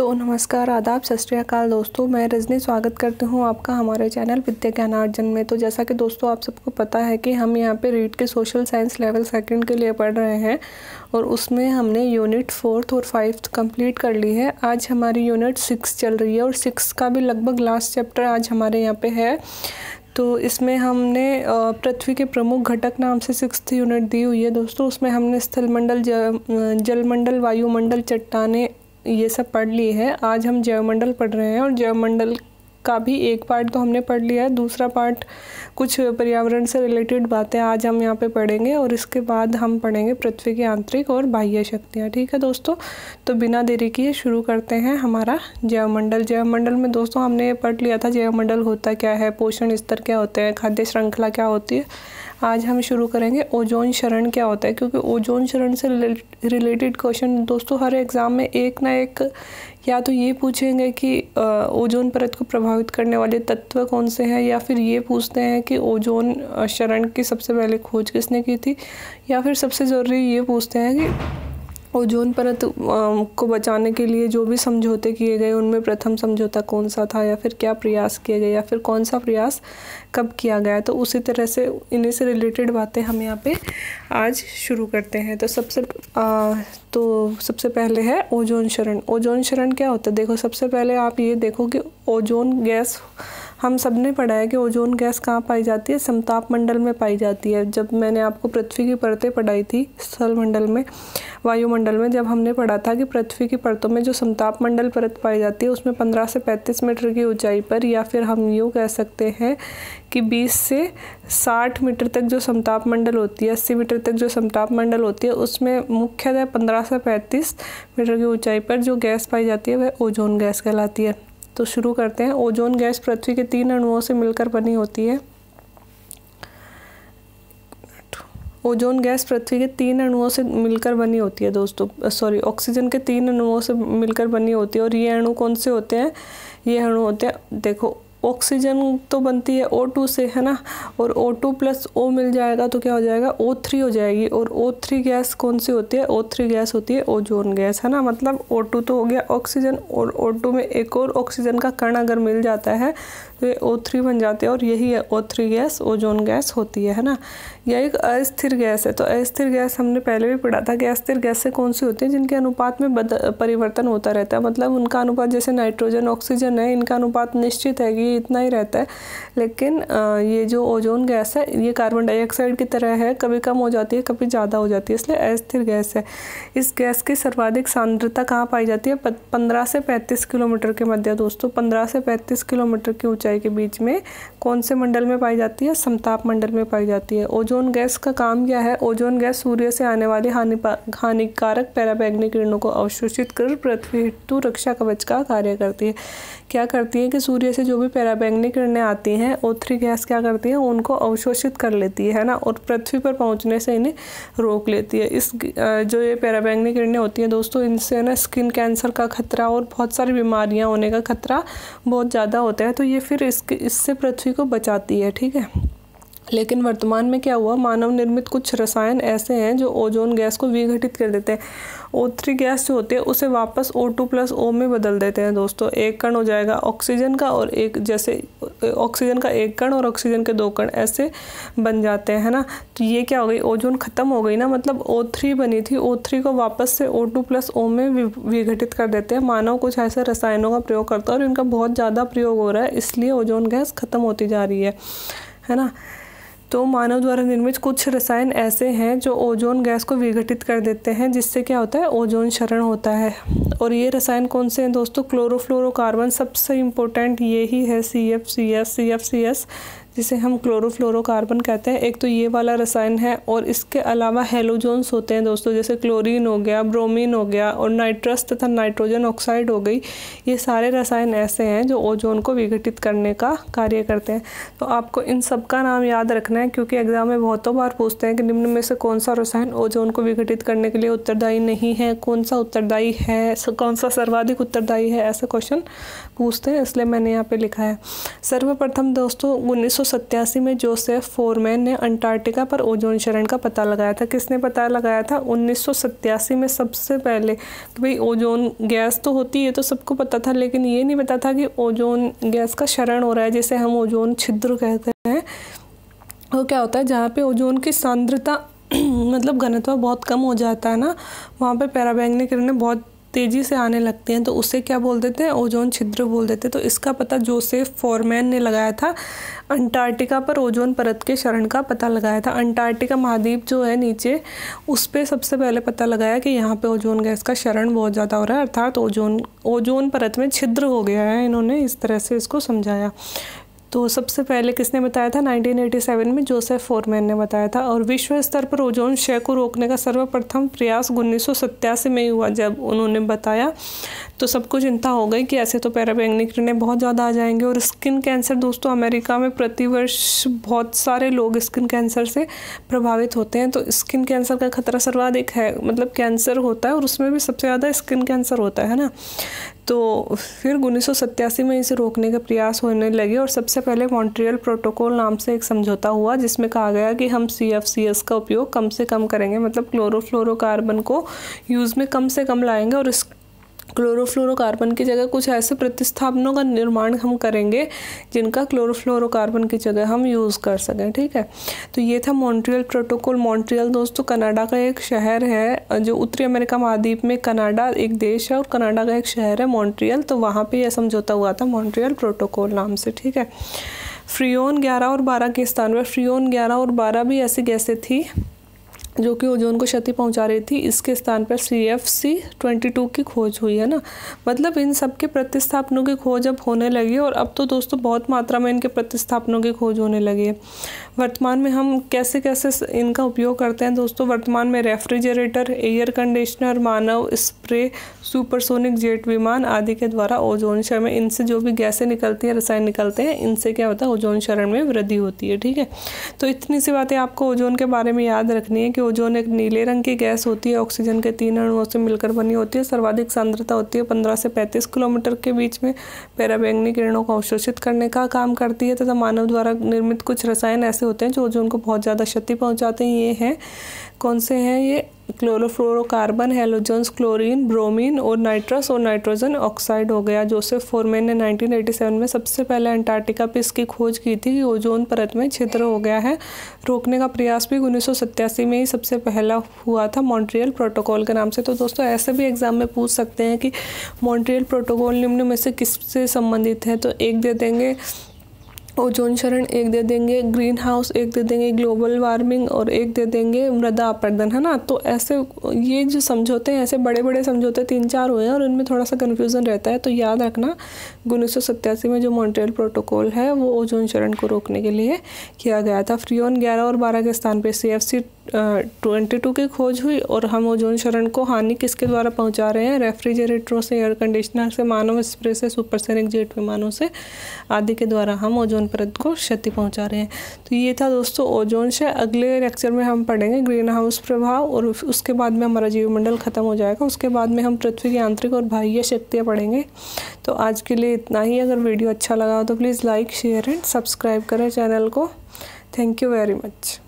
तो नमस्कार आदाब सत अकाल दोस्तों मैं रजनी स्वागत करती हूँ आपका हमारे चैनल विद्या ज्ञानार्जन में तो जैसा कि दोस्तों आप सबको पता है कि हम यहाँ पे रीड के सोशल साइंस लेवल सेकंड के लिए पढ़ रहे हैं और उसमें हमने यूनिट फोर्थ और फाइव्थ कंप्लीट कर ली है आज हमारी यूनिट सिक्स चल रही है और सिक्स का भी लगभग लास्ट चैप्टर आज हमारे यहाँ पर है तो इसमें हमने पृथ्वी के प्रमुख घटक नाम से सिक्स यूनिट दी हुई है दोस्तों उसमें हमने स्थलमंडल जलमंडल वायुमंडल चट्टाने ये सब पढ़ ली है आज हम जयमंडल पढ़ रहे हैं और जयमंडल का भी एक पार्ट तो हमने पढ़ लिया है दूसरा पार्ट कुछ पर्यावरण से रिलेटेड बातें आज हम यहाँ पे पढ़ेंगे और इसके बाद हम पढ़ेंगे पृथ्वी की आंतरिक और बाह्य शक्तियाँ ठीक है दोस्तों तो बिना देरी किए शुरू करते हैं हमारा जयमंडल जयमंडल में दोस्तों हमने पढ़ लिया था जैवमंडल होता क्या है पोषण स्तर क्या होते हैं खाद्य श्रृंखला क्या होती है आज हम शुरू करेंगे ओजोन शरण क्या होता है क्योंकि ओजोन शरण से रिलेटेड क्वेश्चन दोस्तों हर एग्ज़ाम में एक ना एक या तो ये पूछेंगे कि ओजोन परत को प्रभावित करने वाले तत्व कौन से हैं या फिर ये पूछते हैं कि ओजोन शरण की सबसे पहले खोज किसने की थी या फिर सबसे ज़रूरी ये पूछते हैं कि ओजोन परत को बचाने के लिए जो भी समझौते किए गए उनमें प्रथम समझौता कौन सा था या फिर क्या प्रयास किए गए या फिर कौन सा प्रयास कब किया गया तो उसी तरह से इन्हीं से रिलेटेड बातें हम यहाँ पे आज शुरू करते हैं तो सबसे तो सबसे पहले है ओजोन शरण ओजोन शरण क्या होता है देखो सबसे पहले आप ये देखो कि ओजोन गैस हम सब ने पढ़ा है कि ओजोन गैस कहाँ पाई जाती है समताप मंडल में पाई जाती है जब मैंने आपको पृथ्वी की परतें पढ़ाई थी स्थल मंडल में वायुमंडल में जब हमने पढ़ा था कि पृथ्वी की परतों में जो समताप मंडल परत पाई जाती है उसमें पंद्रह से पैंतीस मीटर की ऊंचाई पर या फिर हम यूँ कह सकते हैं कि बीस से साठ मीटर तक जो समताप मंडल होती है अस्सी मीटर तक जो समताप मंडल होती है उसमें मुख्यतः पंद्रह से पैंतीस मीटर की ऊंचाई पर जो गैस पाई जाती है वह ओजोन गैस कहलाती है तो शुरू करते हैं ओजोन गैस पृथ्वी के तीन अणुओं से मिलकर बनी होती है ओजोन गैस पृथ्वी के तीन अणुओं से मिलकर बनी होती है दोस्तों सॉरी ऑक्सीजन के तीन अणुओं से मिलकर बनी होती है और ये अणु कौन से होते हैं ये अणु होते हैं देखो ऑक्सीजन तो बनती है ओ टू से है ना और ओ टू प्लस ओ मिल जाएगा तो क्या हो जाएगा ओ थ्री हो जाएगी और ओ थ्री गैस कौन सी होती है ओ थ्री गैस होती है ओजोन गैस है ना मतलब ओ टू तो हो गया ऑक्सीजन और ओ टू में एक और ऑक्सीजन का कण अगर मिल जाता है वे ओ थ्री बन जाते हैं और यही है O three gas ozone gas होती है है ना यह एक अस्थिर गैस है तो अस्थिर गैस हमने पहले भी पढ़ा था कि अस्थिर गैसें कौन सी होती हैं जिनके अनुपात में बद परिवर्तन होता रहता है मतलब उनका अनुपात जैसे नाइट्रोजन ऑक्सीजन है इनका अनुपात निश्चित है कि इतना ही रहता है लेकिन ये जो ओजोन गैस है ये कार्बन डाइऑक्साइड की तरह है कभी कम हो जाती है कभी ज़्यादा हो जाती है इसलिए अस्थिर गैस है इस गैस की सर्वाधिक सांद्रता कहाँ पाई जाती है पंद्रह से पैंतीस किलोमीटर के मध्य दोस्तों पंद्रह से पैंतीस किलोमीटर की ऊँचाई ऊंचाई के बीच में कौन से मंडल में पाई जाती है समताप मंडल में पाई जाती है ओजोन गैस का काम क्या है ओजोन गैस सूर्य से आने वाली हानि हानिकारक पैराबैग्नि किरणों को अवशोषित कर पृथ्वी हेतु रक्षा कवच का कार्य करती है क्या करती है कि सूर्य से जो भी पैराबैग्नि किरणें आती हैं ओ थ्री गैस क्या करती है उनको अवशोषित कर लेती है ना और पृथ्वी पर पहुँचने से इन्हें रोक लेती है इस जो ये पैराबैग्नि किरणें होती हैं दोस्तों इनसे ना स्किन कैंसर का खतरा और बहुत सारी बीमारियाँ होने का खतरा बहुत ज़्यादा होता है तो ये फिर फिर इसके इससे पृथ्वी को बचाती है ठीक है लेकिन वर्तमान में क्या हुआ मानव निर्मित कुछ रसायन ऐसे हैं जो ओजोन गैस को विघटित कर देते हैं ओ थ्री गैस जो होती है उसे वापस ओ टू प्लस ओ में बदल देते हैं दोस्तों एक कण हो जाएगा ऑक्सीजन का और एक जैसे ऑक्सीजन का एक कण और ऑक्सीजन के दो कण ऐसे बन जाते हैं ना तो ये क्या हो गई ओजोन ख़त्म हो गई ना मतलब ओ थ्री बनी थी ओ थ्री को वापस से ओ टू प्लस ओ में विघटित कर देते हैं मानव कुछ ऐसे रसायनों का प्रयोग करता है और इनका बहुत ज़्यादा प्रयोग हो रहा है इसलिए ओजोन गैस ख़त्म होती जा रही है है ना तो मानव द्वारा निर्मित कुछ रसायन ऐसे हैं जो ओजोन गैस को विघटित कर देते हैं जिससे क्या होता है ओजोन शरण होता है और ये रसायन कौन से हैं दोस्तों क्लोरोफ्लोरोकार्बन सबसे इम्पोर्टेंट ये ही है C F C S C F C S जिसे हम क्लोरोफ्लोरोकार्बन कहते हैं एक तो ये वाला रसायन है और इसके अलावा हेलोजोन्स होते हैं दोस्तों जैसे क्लोरीन हो गया ब्रोमीन हो गया और नाइट्रस तथा नाइट्रोजन ऑक्साइड हो गई ये सारे रसायन ऐसे हैं जो ओजोन को विघटित करने का कार्य करते हैं तो आपको इन सब का नाम याद रखना है क्योंकि एग्ज़ाम में बहुतों बार पूछते हैं कि निम्न में से कौन सा रसायन ओजोन को विघटित करने के लिए उत्तरदायी नहीं है कौन सा उत्तरदायी है कौन सा सर्वाधिक उत्तरदायी है ऐसे क्वेश्चन पूछते हैं इसलिए मैंने यहाँ पर लिखा है सर्वप्रथम दोस्तों उन्नीस सत्यासी में जोसेफ फोरमैन ने अंटार्कटिका पर ओजोन क्षरण का पता लगाया था किसने पता लगाया था उन्नीस में सबसे पहले कि भाई ओजोन गैस तो होती है तो सबको पता था लेकिन ये नहीं पता था कि ओजोन गैस का क्षरण हो रहा है जिसे हम ओजोन छिद्र कहते हैं वो क्या होता है जहाँ पे ओजोन की सांद्रता मतलब घनत्व बहुत कम हो जाता है ना वहाँ पे पैराबैंगनी किरणें बहुत तेज़ी से आने लगते हैं तो उसे क्या बोल देते हैं ओजोन छिद्र बोल देते हैं तो इसका पता जोसेफ फॉरमैन ने लगाया था अंटार्कटिका पर ओजोन परत के शरण का पता लगाया था अंटार्कटिका महाद्वीप जो है नीचे उस पर सबसे पहले पता लगाया कि यहाँ पे ओजोन गैस का शरण बहुत ज़्यादा हो रहा है अर्थात ओजोन ओजोन परत में छिद्र हो गया है इन्होंने इस तरह से इसको समझाया तो सबसे पहले किसने बताया था 1987 में जोसेफ फोरमैन ने बताया था और विश्व स्तर पर ओजोन क्षय को रोकने का सर्वप्रथम प्रयास उन्नीस में हुआ जब उन्होंने बताया तो सबको चिंता हो गई कि ऐसे तो पैराबैंगनी किरणें बहुत ज़्यादा आ जाएंगे और स्किन कैंसर दोस्तों अमेरिका में प्रतिवर्ष बहुत सारे लोग स्किन कैंसर से प्रभावित होते हैं तो स्किन कैंसर का खतरा सर्वाधिक है मतलब कैंसर होता है और उसमें भी सबसे ज़्यादा स्किन कैंसर होता है ना तो फिर उन्नीस में इसे रोकने का प्रयास होने लगे और सबसे पहले मॉन्ट्रियल प्रोटोकॉल नाम से एक समझौता हुआ जिसमें कहा गया कि हम सी एफ सी एस का उपयोग कम से कम करेंगे मतलब क्लोरोफ्लोरोकार्बन को यूज़ में कम से कम लाएंगे और इस क्लोरोफ्लोरोकार्बन की जगह कुछ ऐसे प्रतिस्थापनों का निर्माण हम करेंगे जिनका क्लोरोफ्लोरोकार्बन की जगह हम यूज़ कर सकें ठीक है तो ये था मॉन्ट्रियल प्रोटोकॉल मॉन्ट्रियल दोस्तों कनाडा का एक शहर है जो उत्तरी अमेरिका महाद्वीप में कनाडा एक देश है और कनाडा का एक शहर है मॉन्ट्रियल तो वहाँ पर यह समझौता हुआ था मॉन्ट्रियल प्रोटोकॉल नाम से ठीक है फ्रियोन ग्यारह और बारह के स्थान पर फ्रियोन ग्यारह और बारह भी ऐसी गैसें थी जो कि ओजोन को क्षति पहुंचा रही थी इसके स्थान पर C F C twenty two की खोज हुई है ना मतलब इन सब के प्रतिस्थापनों की खोज अब होने लगी है और अब तो दोस्तों बहुत मात्रा में इनके प्रतिस्थापनों की खोज होने लगी है वर्तमान में हम कैसे कैसे इनका उपयोग करते हैं दोस्तों वर्तमान में रेफ्रिजरेटर एयर कंडीशनर मानव स्प्रे सुपरसोनिक जेट विमान आदि के द्वारा ओजोन क्षरण में इनसे जो भी गैसें निकलती हैं रसायन निकलते हैं इनसे क्या होता है ओजोन क्षरण में वृद्धि होती है ठीक है तो इतनी सी बातें आपको ओजोन के बारे में याद रखनी है कि ओजोन एक नीले रंग की गैस होती है ऑक्सीजन के तीन अणुओं से मिलकर बनी होती है सर्वाधिक सांद्रता होती है पंद्रह से पैंतीस किलोमीटर के बीच में पैराबैंगनी किरणों को अवशोषित करने का काम करती है तथा मानव द्वारा निर्मित कुछ रसायन ऐसे होते हैं जो ओजोन को बहुत ज़्यादा क्षति पहुँचाते हैं ये हैं कौन से हैं ये क्लोरोफ्लोरोकार्बन हेलोजन्स क्लोरीन ब्रोमीन और नाइट्रस और नाइट्रोजन ऑक्साइड हो गया जोसेफ फोरमेन ने 1987 में सबसे पहले अंटार्कटिका पर इसकी खोज की थी कि ओजोन परत में छिद्र हो गया है रोकने का प्रयास भी उन्नीस में ही सबसे पहला हुआ था मॉन्ट्रियल प्रोटोकॉल के नाम से तो दोस्तों ऐसे भी एग्जाम में पूछ सकते हैं कि मॉन्ट्रियल प्रोटोकॉल निम्न में से किससे संबंधित है तो एक दे देंगे ओजोन शरण एक दे देंगे ग्रीन हाउस एक दे देंगे ग्लोबल वार्मिंग और एक दे देंगे मृदा अपर्दन है ना तो ऐसे ये जो समझौते हैं ऐसे बड़े बड़े समझौते तीन चार हुए हैं और उनमें थोड़ा सा कन्फ्यूज़न रहता है तो याद रखना उन्नीस में जो मॉन्ट्रियल प्रोटोकॉल है वो ओजोन शरण को रोकने के लिए किया गया था फ्रियोन ग्यारह और बारह के स्थान पर C F C twenty two की खोज हुई और हम ओजोन शरण को हानि किसके द्वारा पहुंचा रहे हैं रेफ्रिजरेटरों से एयर कंडीशनर से मानव स्प्रे से सुपरसैनिक जेट विमानों से आदि के द्वारा हम ओजोन परत को क्षति पहुंचा रहे हैं तो ये था दोस्तों ओजोन से अगले लेक्चर में हम पढ़ेंगे ग्रीन हाउस प्रभाव और उसके बाद में हमारा जीवमंडल ख़त्म हो जाएगा उसके बाद में हम पृथ्वी की आंतरिक और बाह्य शक्तियाँ पढ़ेंगे तो आज के लिए इतना ही अगर वीडियो अच्छा लगा हो तो please like share and subscribe करें चैनल को थैंक यू वेरी मच